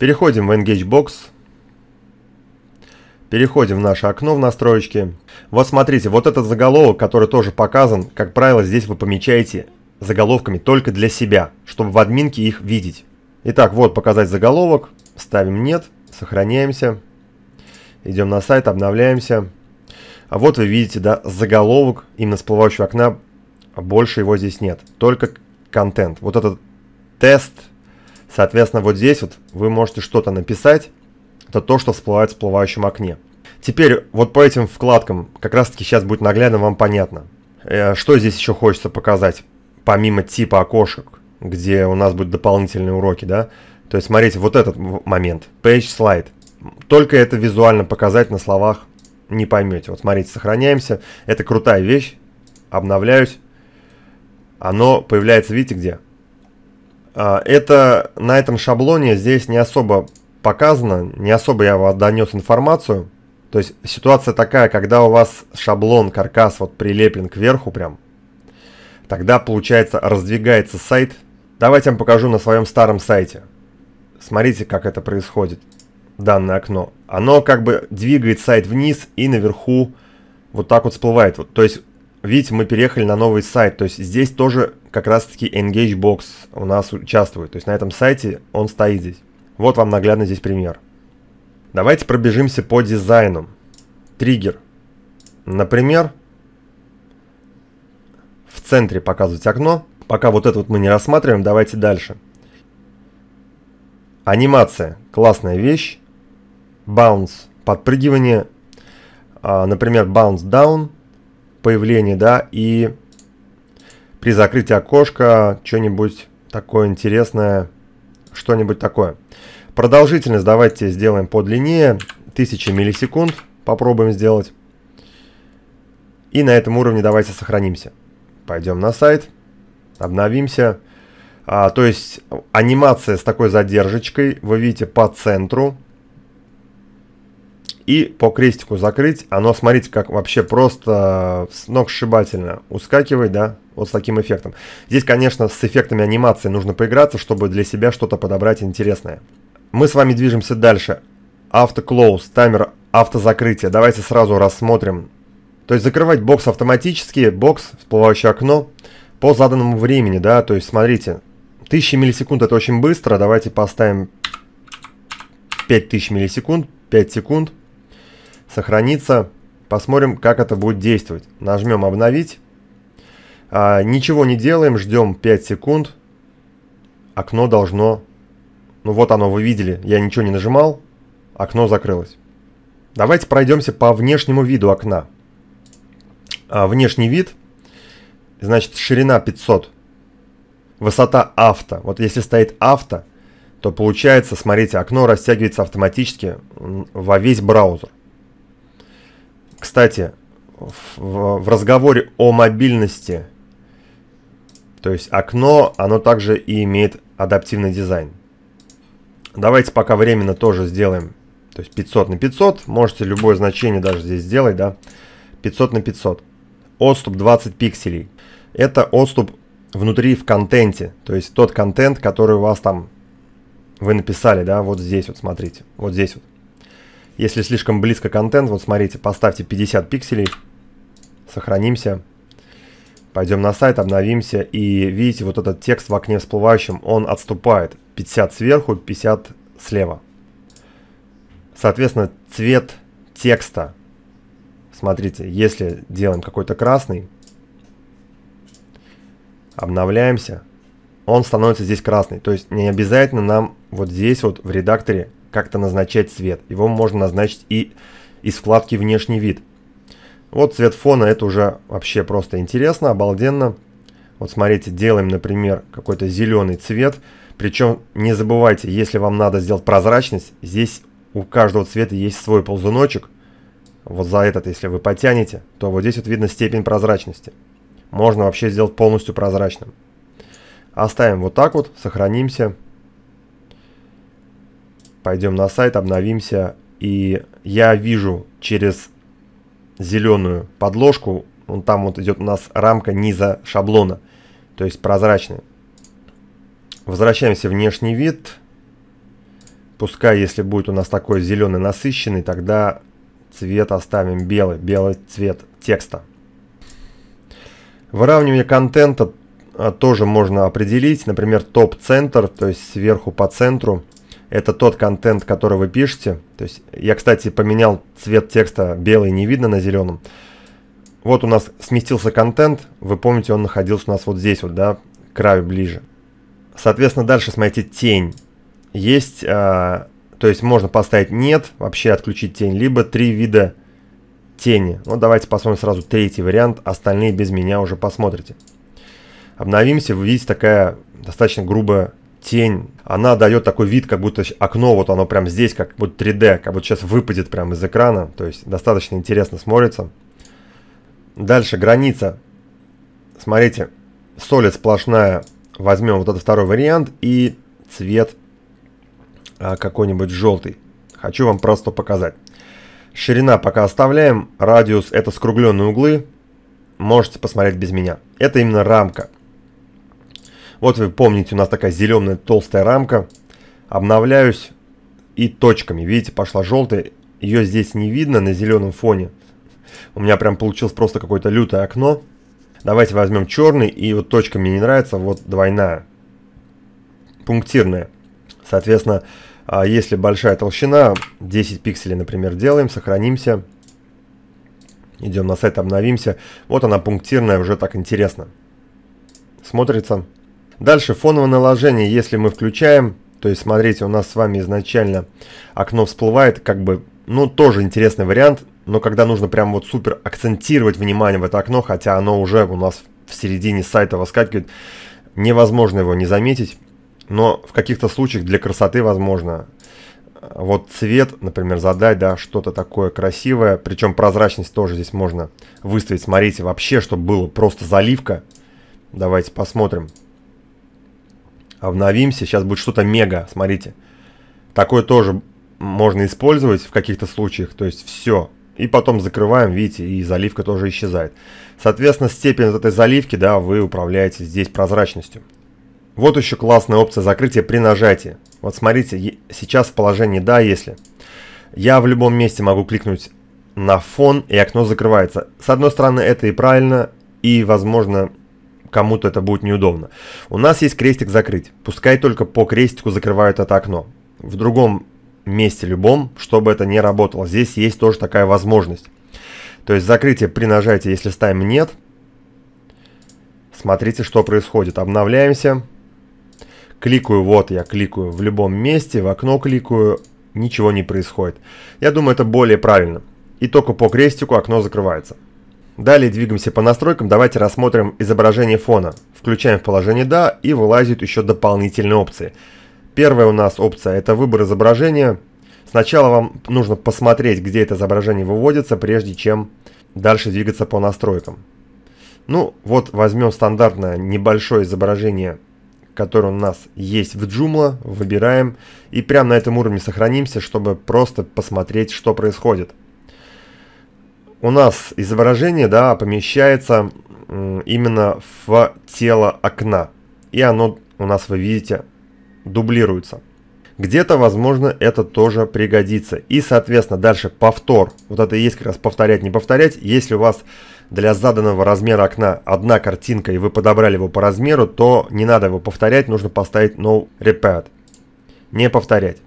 Переходим в Engage Box. Переходим в наше окно в настройки. Вот смотрите, вот этот заголовок, который тоже показан, как правило, здесь вы помечаете заголовками только для себя, чтобы в админке их видеть. Итак, вот показать заголовок. Ставим «Нет», сохраняемся. Идем на сайт, обновляемся. А вот вы видите, да, заголовок именно всплывающего окна, больше его здесь нет, только контент. Вот этот тест Соответственно, вот здесь вот вы можете что-то написать. Это то, что всплывает в всплывающем окне. Теперь вот по этим вкладкам, как раз таки сейчас будет наглядно вам понятно. Э, что здесь еще хочется показать, помимо типа окошек, где у нас будут дополнительные уроки, да? То есть смотрите, вот этот момент, page slide. Только это визуально показать на словах не поймете. Вот смотрите, сохраняемся, это крутая вещь, обновляюсь. Оно появляется, видите где? А, это на этом шаблоне здесь не особо показано, не особо я вам донес информацию. То есть ситуация такая, когда у вас шаблон, каркас вот прилеплен кверху прям, тогда получается раздвигается сайт. Давайте я вам покажу на своем старом сайте. Смотрите, как это происходит, данное окно. Оно как бы двигает сайт вниз и наверху вот так вот всплывает. то есть Видите, мы переехали на новый сайт, то есть здесь тоже как раз-таки EngageBox у нас участвует. То есть на этом сайте он стоит здесь. Вот вам наглядно здесь пример. Давайте пробежимся по дизайну. Триггер. Например, в центре показывать окно. Пока вот это вот мы не рассматриваем, давайте дальше. Анимация. Классная вещь. Bounce. Подпрыгивание. А, например, bounce down – появлении, да, и при закрытии окошка что-нибудь такое интересное, что-нибудь такое. Продолжительность давайте сделаем подлиннее, 1000 миллисекунд попробуем сделать. И на этом уровне давайте сохранимся. Пойдем на сайт, обновимся. А, то есть анимация с такой задержечкой, вы видите, по центру, и по крестику закрыть. Оно, смотрите, как вообще просто э, сногсшибательно ускакивает, да, вот с таким эффектом. Здесь, конечно, с эффектами анимации нужно поиграться, чтобы для себя что-то подобрать интересное. Мы с вами движемся дальше. Автоклоуз, таймер автозакрытия. Давайте сразу рассмотрим. То есть закрывать бокс автоматически, бокс, всплывающее окно, по заданному времени, да, то есть смотрите, 1000 миллисекунд это очень быстро, давайте поставим 5000 миллисекунд, 5 секунд сохранится. Посмотрим, как это будет действовать. Нажмем обновить. А, ничего не делаем, ждем 5 секунд. Окно должно... Ну вот оно, вы видели, я ничего не нажимал, окно закрылось. Давайте пройдемся по внешнему виду окна. А, внешний вид, значит ширина 500, высота авто. Вот если стоит авто, то получается, смотрите, окно растягивается автоматически во весь браузер. Кстати, в, в разговоре о мобильности, то есть окно, оно также и имеет адаптивный дизайн. Давайте пока временно тоже сделаем. То есть 500 на 500. Можете любое значение даже здесь сделать, да. 500 на 500. Отступ 20 пикселей. Это отступ внутри в контенте. То есть тот контент, который у вас там вы написали, да, вот здесь вот, смотрите. Вот здесь вот. Если слишком близко контент, вот смотрите, поставьте 50 пикселей, сохранимся, пойдем на сайт, обновимся, и видите, вот этот текст в окне всплывающем, он отступает. 50 сверху, 50 слева. Соответственно, цвет текста. Смотрите, если делаем какой-то красный, обновляемся, он становится здесь красный. То есть не обязательно нам вот здесь вот в редакторе как-то назначать цвет. Его можно назначить и из вкладки «Внешний вид». Вот цвет фона, это уже вообще просто интересно, обалденно. Вот смотрите, делаем, например, какой-то зеленый цвет. Причем не забывайте, если вам надо сделать прозрачность, здесь у каждого цвета есть свой ползуночек. Вот за этот, если вы потянете, то вот здесь вот видно степень прозрачности. Можно вообще сделать полностью прозрачным. Оставим вот так вот, сохранимся. Пойдем на сайт, обновимся. И я вижу через зеленую подложку, вон там вот идет у нас рамка низа шаблона, то есть прозрачная. Возвращаемся в внешний вид. Пускай, если будет у нас такой зеленый насыщенный, тогда цвет оставим белый, белый цвет текста. Выравнивание контента а, тоже можно определить, например, топ-центр, то есть сверху по центру – это тот контент, который вы пишете. То есть я, кстати, поменял цвет текста белый, не видно на зеленом. Вот у нас сместился контент. Вы помните, он находился у нас вот здесь вот, да, краю ближе. Соответственно, дальше смотрите тень. Есть, э, то есть можно поставить нет, вообще отключить тень, либо три вида тени. Ну, давайте посмотрим сразу третий вариант, остальные без меня уже посмотрите. Обновимся, вы видите такая достаточно грубая тень она дает такой вид, как будто окно, вот оно прям здесь, как будто 3D, как будто сейчас выпадет прям из экрана. То есть достаточно интересно смотрится. Дальше граница. Смотрите, солид сплошная. Возьмем вот этот второй вариант и цвет а, какой-нибудь желтый. Хочу вам просто показать. Ширина пока оставляем. Радиус это скругленные углы. Можете посмотреть без меня. Это именно рамка. Вот вы помните, у нас такая зеленая толстая рамка. Обновляюсь и точками. Видите, пошла желтая. Ее здесь не видно на зеленом фоне. У меня прям получилось просто какое-то лютое окно. Давайте возьмем черный. И вот точка мне не нравится. Вот двойная. Пунктирная. Соответственно, а, если большая толщина, 10 пикселей, например, делаем, сохранимся. Идем на сайт, обновимся. Вот она пунктирная, уже так интересно. Смотрится. Дальше фоновое наложение, если мы включаем, то есть смотрите, у нас с вами изначально окно всплывает, как бы, ну тоже интересный вариант, но когда нужно прям вот супер акцентировать внимание в это окно, хотя оно уже у нас в середине сайта выскакивает, невозможно его не заметить, но в каких-то случаях для красоты возможно. Вот цвет, например, задать, да, что-то такое красивое, причем прозрачность тоже здесь можно выставить, смотрите, вообще, чтобы было просто заливка. Давайте посмотрим. Обновимся, сейчас будет что-то мега, смотрите. Такое тоже можно использовать в каких-то случаях, то есть все. И потом закрываем, видите, и заливка тоже исчезает. Соответственно, степень этой заливки, да, вы управляете здесь прозрачностью. Вот еще классная опция закрытия при нажатии. Вот смотрите, сейчас в положении «да», если. Я в любом месте могу кликнуть на фон, и окно закрывается. С одной стороны, это и правильно, и, возможно, кому-то это будет неудобно. У нас есть крестик закрыть. Пускай только по крестику закрывают это окно. В другом месте любом, чтобы это не работало. Здесь есть тоже такая возможность. То есть закрытие при нажатии, если ставим нет, смотрите, что происходит. Обновляемся. Кликаю, вот я кликаю в любом месте, в окно кликаю, ничего не происходит. Я думаю, это более правильно. И только по крестику окно закрывается. Далее двигаемся по настройкам, давайте рассмотрим изображение фона. Включаем в положение «Да» и вылазят еще дополнительные опции. Первая у нас опция – это выбор изображения. Сначала вам нужно посмотреть, где это изображение выводится, прежде чем дальше двигаться по настройкам. Ну, вот возьмем стандартное небольшое изображение, которое у нас есть в Joomla, выбираем и прямо на этом уровне сохранимся, чтобы просто посмотреть, что происходит у нас изображение да, помещается именно в тело окна. И оно у нас, вы видите, дублируется. Где-то, возможно, это тоже пригодится. И, соответственно, дальше повтор. Вот это и есть как раз повторять, не повторять. Если у вас для заданного размера окна одна картинка, и вы подобрали его по размеру, то не надо его повторять, нужно поставить No Repeat. Не повторять.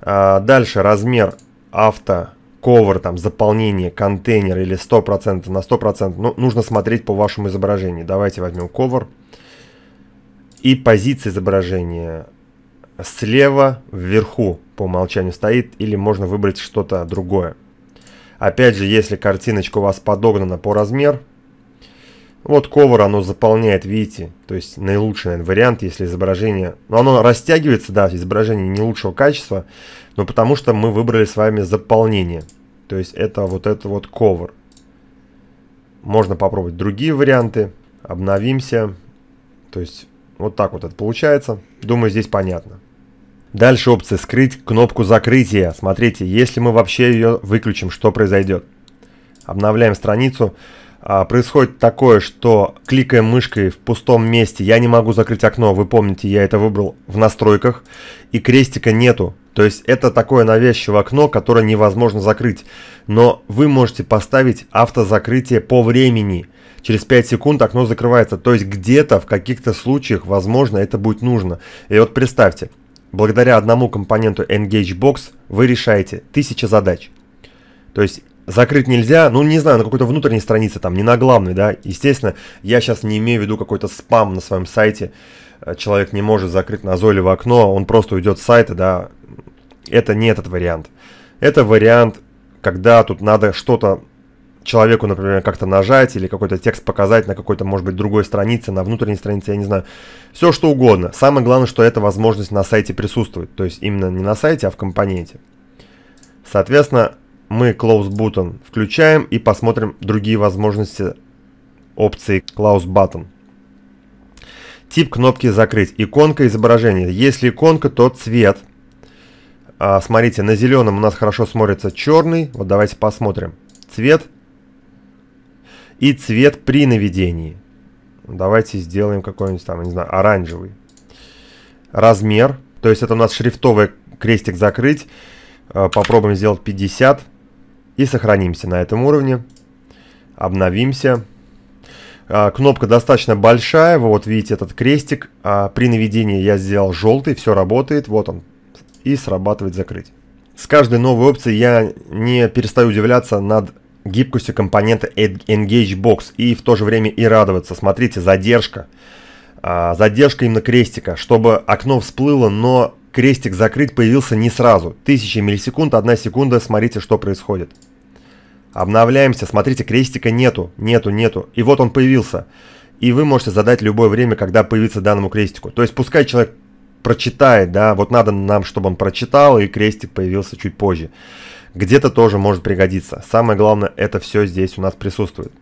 А, дальше размер авто ковер, там, заполнение, контейнер или 100% на 100%, ну, нужно смотреть по вашему изображению. Давайте возьмем ковер. И позиция изображения слева вверху по умолчанию стоит, или можно выбрать что-то другое. Опять же, если картиночка у вас подогнана по размеру, вот cover оно заполняет, видите, то есть наилучший наверное, вариант, если изображение... Но ну, оно растягивается, да, изображение не лучшего качества, но потому что мы выбрали с вами заполнение. То есть это вот это вот ковер. Можно попробовать другие варианты. Обновимся. То есть вот так вот это получается. Думаю, здесь понятно. Дальше опция «Скрыть кнопку закрытия». Смотрите, если мы вообще ее выключим, что произойдет. Обновляем страницу. А, происходит такое, что кликаем мышкой в пустом месте, я не могу закрыть окно, вы помните, я это выбрал в настройках, и крестика нету. То есть это такое навязчивое окно, которое невозможно закрыть. Но вы можете поставить автозакрытие по времени. Через 5 секунд окно закрывается. То есть где-то в каких-то случаях, возможно, это будет нужно. И вот представьте, благодаря одному компоненту EngageBox вы решаете 1000 задач. То есть закрыть нельзя, ну не знаю, на какой-то внутренней странице, там, не на главной, да, естественно, я сейчас не имею в виду какой-то спам на своем сайте, э, человек не может закрыть назойливое окно, он просто уйдет с сайта, да, это не этот вариант. Это вариант, когда тут надо что-то человеку, например, как-то нажать или какой-то текст показать на какой-то, может быть, другой странице, на внутренней странице, я не знаю. Все что угодно. Самое главное, что эта возможность на сайте присутствует. То есть именно не на сайте, а в компоненте. Соответственно, мы Close Button включаем и посмотрим другие возможности опции Close Button. Тип кнопки «Закрыть». Иконка изображения. Если иконка, то цвет. А, смотрите, на зеленом у нас хорошо смотрится черный. Вот давайте посмотрим. Цвет. И цвет при наведении. Давайте сделаем какой-нибудь там, не знаю, оранжевый. Размер. То есть это у нас шрифтовый крестик «Закрыть». А, попробуем сделать 50. И сохранимся на этом уровне. Обновимся. А, кнопка достаточно большая, вы вот видите этот крестик. А, при наведении я сделал желтый, все работает, вот он. И срабатывает закрыть. С каждой новой опцией я не перестаю удивляться над гибкостью компонента Engage Box и в то же время и радоваться. Смотрите, задержка. А, задержка именно крестика, чтобы окно всплыло, но крестик закрыть появился не сразу. Тысячи миллисекунд, одна секунда, смотрите, что происходит. Обновляемся, смотрите, крестика нету, нету, нету. И вот он появился. И вы можете задать любое время, когда появится данному крестику. То есть пускай человек прочитает, да, вот надо нам, чтобы он прочитал, и крестик появился чуть позже. Где-то тоже может пригодиться. Самое главное, это все здесь у нас присутствует.